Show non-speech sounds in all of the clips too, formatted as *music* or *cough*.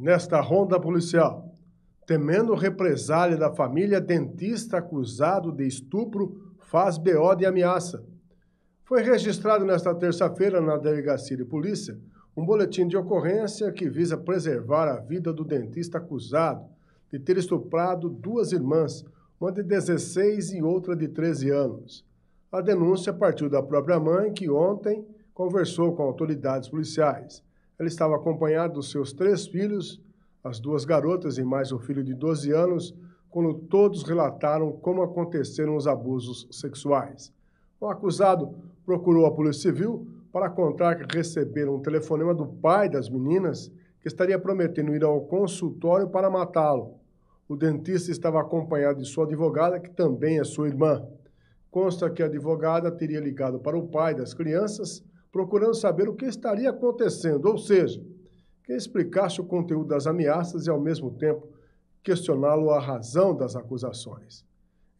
nesta ronda policial. Temendo represália da família, dentista acusado de estupro faz BO de ameaça. Foi registrado nesta terça-feira na Delegacia de Polícia um boletim de ocorrência que visa preservar a vida do dentista acusado de ter estuprado duas irmãs, uma de 16 e outra de 13 anos. A denúncia partiu da própria mãe, que ontem conversou com autoridades policiais. Ele estava acompanhado dos seus três filhos, as duas garotas e mais um filho de 12 anos, quando todos relataram como aconteceram os abusos sexuais. O acusado procurou a Polícia Civil para contar que receberam um telefonema do pai das meninas que estaria prometendo ir ao consultório para matá-lo. O dentista estava acompanhado de sua advogada, que também é sua irmã. Consta que a advogada teria ligado para o pai das crianças procurando saber o que estaria acontecendo, ou seja, que explicasse o conteúdo das ameaças e, ao mesmo tempo, questioná-lo a razão das acusações.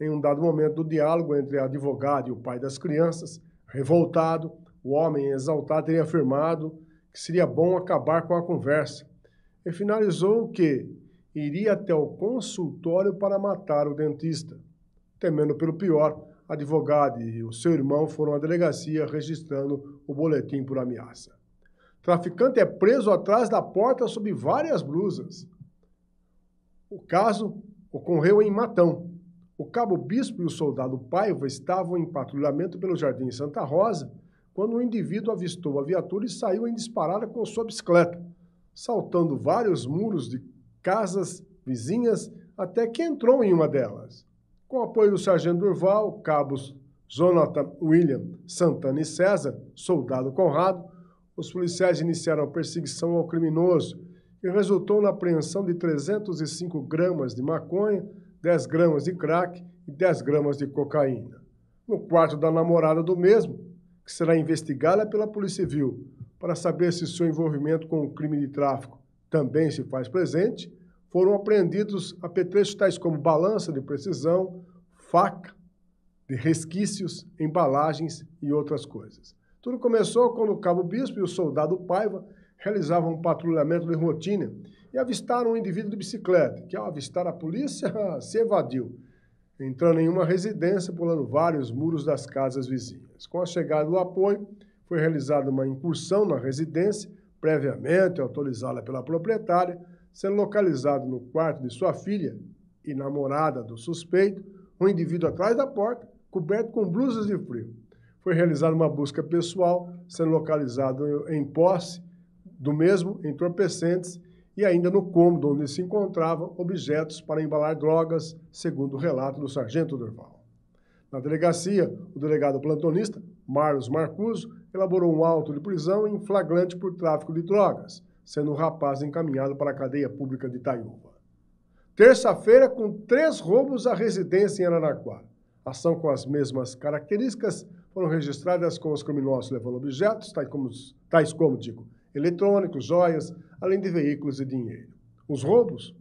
Em um dado momento do diálogo entre a advogada e o pai das crianças, revoltado, o homem exaltado teria afirmado que seria bom acabar com a conversa e finalizou que iria até o consultório para matar o dentista. Temendo pelo pior, advogado e o seu irmão foram à delegacia registrando o boletim por ameaça. Traficante é preso atrás da porta sob várias blusas. O caso ocorreu em Matão. O cabo bispo e o soldado Paiva estavam em patrulhamento pelo Jardim Santa Rosa quando o indivíduo avistou a viatura e saiu em disparada com sua bicicleta, saltando vários muros de casas vizinhas até que entrou em uma delas. Com apoio do Sargento Durval, cabos Jonathan William Santana e César, soldado Conrado, os policiais iniciaram a perseguição ao criminoso e resultou na apreensão de 305 gramas de maconha, 10 gramas de crack e 10 gramas de cocaína. No quarto da namorada do mesmo, que será investigada pela Polícia Civil para saber se seu envolvimento com o crime de tráfico também se faz presente, foram apreendidos apetrechos tais como balança de precisão, faca de resquícios, embalagens e outras coisas. Tudo começou quando o cabo bispo e o soldado Paiva realizavam um patrulhamento de rotina e avistaram um indivíduo de bicicleta, que ao avistar a polícia *laughs* se evadiu, entrando em uma residência pulando vários muros das casas vizinhas. Com a chegada do apoio, foi realizada uma incursão na residência, previamente autorizada pela proprietária, sendo localizado no quarto de sua filha e namorada do suspeito, um indivíduo atrás da porta, coberto com blusas de frio. Foi realizada uma busca pessoal, sendo localizado em posse do mesmo entorpecentes e ainda no cômodo onde se encontravam objetos para embalar drogas, segundo o relato do sargento Durval. Na delegacia, o delegado plantonista, Marlos Marcuso, elaborou um auto de prisão em flagrante por tráfico de drogas sendo um rapaz encaminhado para a cadeia pública de Itaiúva. Terça-feira, com três roubos à residência em Araraquara. Ação com as mesmas características foram registradas com os criminosos levando objetos, tais como, tais como digo, eletrônicos, joias, além de veículos e dinheiro. Os roubos?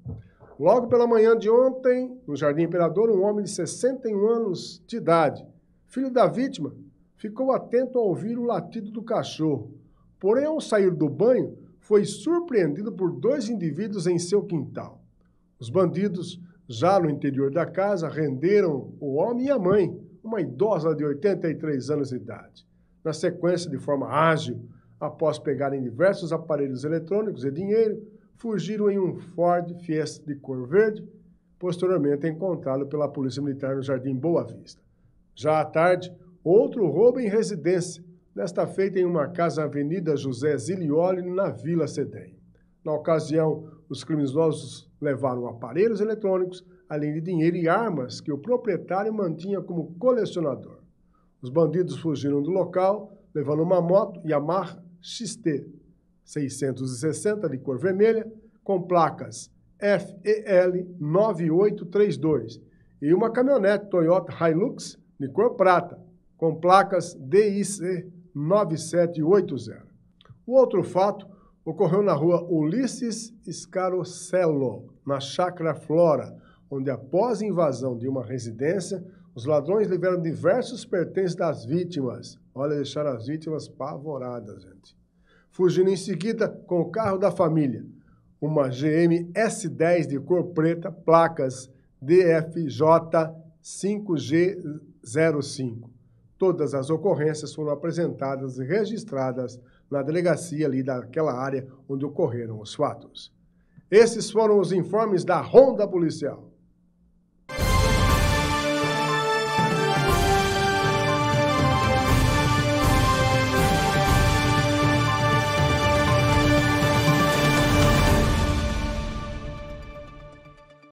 Logo pela manhã de ontem, no Jardim Imperador, um homem de 61 anos de idade, filho da vítima, ficou atento ao ouvir o latido do cachorro. Porém, ao sair do banho, foi surpreendido por dois indivíduos em seu quintal. Os bandidos, já no interior da casa, renderam o homem e a mãe, uma idosa de 83 anos de idade. Na sequência, de forma ágil, após pegarem diversos aparelhos eletrônicos e dinheiro, fugiram em um Ford Fiesta de cor verde, posteriormente encontrado pela Polícia Militar no Jardim Boa Vista. Já à tarde, outro roubo em residência, desta feita em uma casa Avenida José Zilioli, na Vila Sedem. Na ocasião, os criminosos levaram aparelhos eletrônicos, além de dinheiro e armas que o proprietário mantinha como colecionador. Os bandidos fugiram do local, levando uma moto Yamaha XT 660 de cor vermelha, com placas FEL 9832 e uma caminhonete Toyota Hilux de cor prata, com placas DIC 9780. O outro fato ocorreu na rua Ulisses Scarocello, na Chácara Flora, onde após invasão de uma residência, os ladrões levaram diversos pertences das vítimas. Olha, deixaram as vítimas pavoradas, gente. Fugindo em seguida com o carro da família, uma GM S10 de cor preta, placas DFJ 5G05. Todas as ocorrências foram apresentadas e registradas na delegacia ali daquela área onde ocorreram os fatos. Esses foram os informes da Ronda Policial.